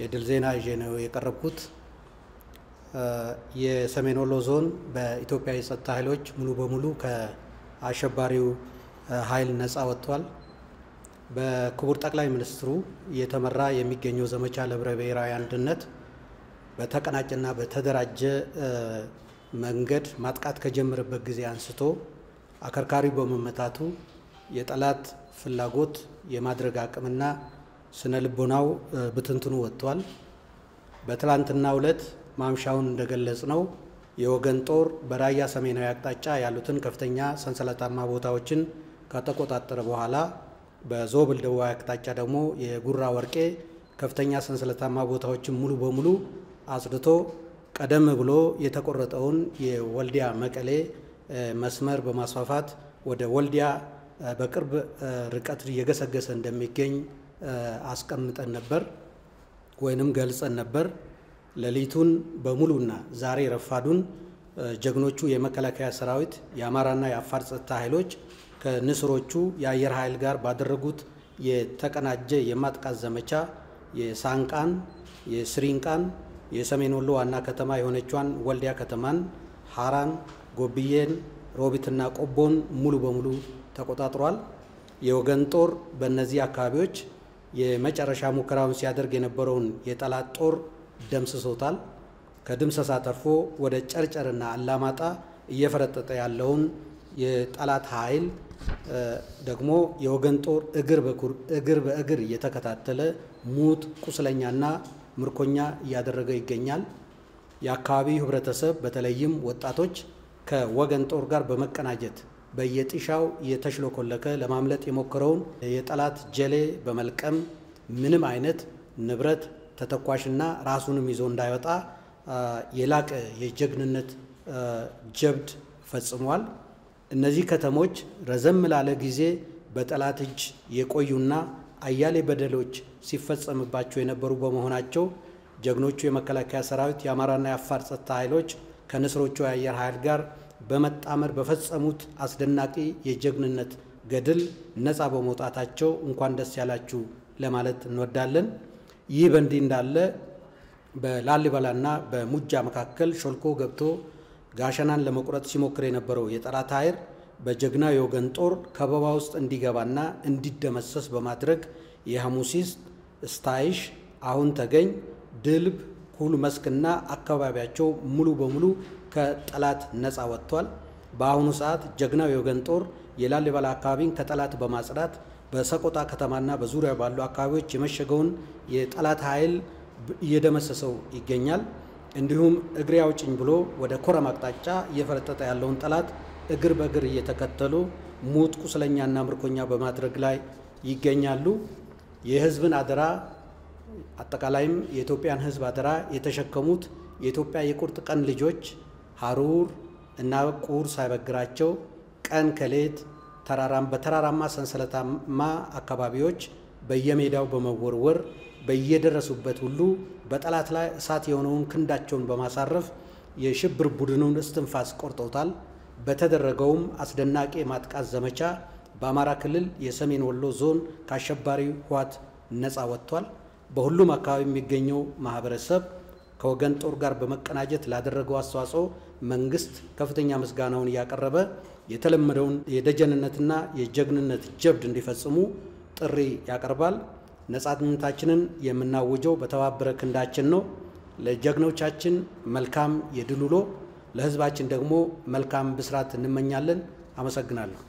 የድል ዜና ይዤ ነው የቀረብኩት። የሰሜን ወሎ ዞን በኢትዮጵያ የጸጥታ ኃይሎች ሙሉ በሙሉ ከአሸባሪው ኃይል ነጻ ወጥቷል። በክቡር ጠቅላይ ሚኒስትሩ እየተመራ የሚገኘው ዘመቻ ለህብረ ብሔራዊ አንድነት በተቀናጀና በተደራጀ መንገድ ማጥቃት ከጀመረበት ጊዜ አንስቶ አከርካሪው በመመታቱ የጠላት ፍላጎት የማድረግ አቅምና ስነ ልቦናው ብትንትኑ ወጥቷል። በትላንትናው ዕለት ማምሻውን እንደገለጽ ነው የወገን ጦር በራያ ሰሜናዊ አቅጣጫ ያሉትን ከፍተኛ ሰንሰለታማ ቦታዎችን ከተቆጣጠረ በኋላ በዞብል ደቡባዊ አቅጣጫ ደግሞ የጉራ ወርቄ ከፍተኛ ሰንሰለታማ ቦታዎችን ሙሉ በሙሉ አጽድቶ ቀደም ብሎ የተቆረጠውን የወልዲያ መቀሌ መስመር በማስፋፋት ወደ ወልዲያ በቅርብ ርቀት እየገሰገሰ እንደሚገኝ አስቀምጠን ነበር ወይንም ገልጸን ነበር። ሌሊቱን በሙሉና ዛሬ ረፋዱን ጀግኖቹ የመከላከያ ሰራዊት የአማራና የአፋር ጸጥታ ኃይሎች ከንስሮቹ የአየር ኃይል ጋር ባደረጉት የተቀናጀ የማጥቃት ዘመቻ የሳንቃን፣ የስሪንቃን፣ የሰሜን ወሎ ዋና ከተማ የሆነቿን ወልዲያ ከተማን፣ ሐራን፣ ጎብዬን፣ ሮቢትና ቆቦን ሙሉ በሙሉ ተቆጣጥሯል። የወገን ጦር በእነዚህ አካባቢዎች የመጨረሻ ሙከራውን ሲያደርግ የነበረውን የጠላት ጦር ደምስሶታል። ከድምሰሳ ተርፎ ወደ ጨርጨርና አላማጣ እየፈረጠጠ ያለውን የጠላት ኃይል ደግሞ የወገን ጦር እግር እግር በእግር እየተከታተለ ሙት ቁስለኛና ምርኮኛ እያደረገ ይገኛል። የአካባቢው ህብረተሰብ በተለይም ወጣቶች ከወገን ጦር ጋር በመቀናጀት በየጥሻው የተሽለኮለከ ለማምለጥ የሞከረውን የጠላት ጀሌ በመልቀም ምንም አይነት ንብረት ተተኳሽና ራሱንም ይዞ እንዳይወጣ የላቀ የጀግንነት ጀብድ ፈጽሟል። እነዚህ ከተሞች ረዘም ላለ ጊዜ በጠላት እጅ የቆዩና አያሌ በደሎች ሲፈጸምባቸው የነበሩ በመሆናቸው ጀግኖቹ የመከላከያ ሰራዊት፣ የአማራና የአፋር ጸጥታ ኃይሎች ከንስሮቹ የአየር ኃይል ጋር በመጣመር በፈጸሙት አስደናቂ የጀግንነት ገድል ነፃ በመውጣታቸው እንኳን ደስ ያላችሁ ለማለት እንወዳለን። ይህ በእንዲህ እንዳለ በላሊበላና በሙጃ መካከል ሾልኮ ገብቶ ጋሸናን ለመቁረጥ ሲሞክር የነበረው የጠላት ኃይል በጀግና የወገን ጦር ከበባ ውስጥ እንዲገባና እንዲደመሰስ በማድረግ የሐሙሲስ ስታይሽ፣ አሁን ተገኝ፣ ድልብ፣ ኩል መስክና አካባቢያቸው ሙሉ በሙሉ ከጠላት ነፃ ወጥቷል። በአሁኑ ሰዓት ጀግናው የወገን ጦር የላሊበላ አካባቢን ከጠላት በማጽዳት በሰቆጣ ከተማና በዙሪያ ባሉ አካባቢዎች የመሸገውን የጠላት ኃይል እየደመሰሰው ይገኛል። እንዲሁም እግሬ አውጭኝ ብሎ ወደ ኮረም አቅጣጫ እየፈረጠጠ ያለውን ጠላት እግር በእግር እየተከተሉ ሙት ቁስለኛና ምርኮኛ በማድረግ ላይ ይገኛሉ። የህዝብን አደራ አጠቃላይም የኢትዮጵያን ህዝብ አደራ የተሸከሙት የኢትዮጵያ የቁርጥ ቀን ልጆች አሩር እና ቁር ሳይበግራቸው ቀን ከሌት በተራራማ ሰንሰለታማ አካባቢዎች በየሜዳው በመወርወር በየደረሱበት ሁሉ በጠላት ላይ እሳት የሆነውን ክንዳቸውን በማሳረፍ የሽብር ቡድኑን እስትንፋስ ቆርጠውታል። በተደረገውም አስደናቂ የማጥቃት ዘመቻ በአማራ ክልል የሰሜን ወሎ ዞን ከአሸባሪ ህወሓት ነፃ ወጥቷል። በሁሉም አካባቢ የሚገኘው ማህበረሰብ ከወገን ጦር ጋር በመቀናጀት ላደረገው አስተዋጽኦ መንግስት ከፍተኛ ምስጋናውን እያቀረበ የተለመደውን የደጀንነትና የጀግንነት ጀብድ እንዲፈጽሙ ጥሪ ያቀርባል። ነጻነታችንን የምናውጀው በተባበረ ክንዳችን ነው። ለጀግኖቻችን መልካም የድል ውሎ፣ ለህዝባችን ደግሞ መልካም ብስራት እንመኛለን። አመሰግናለሁ።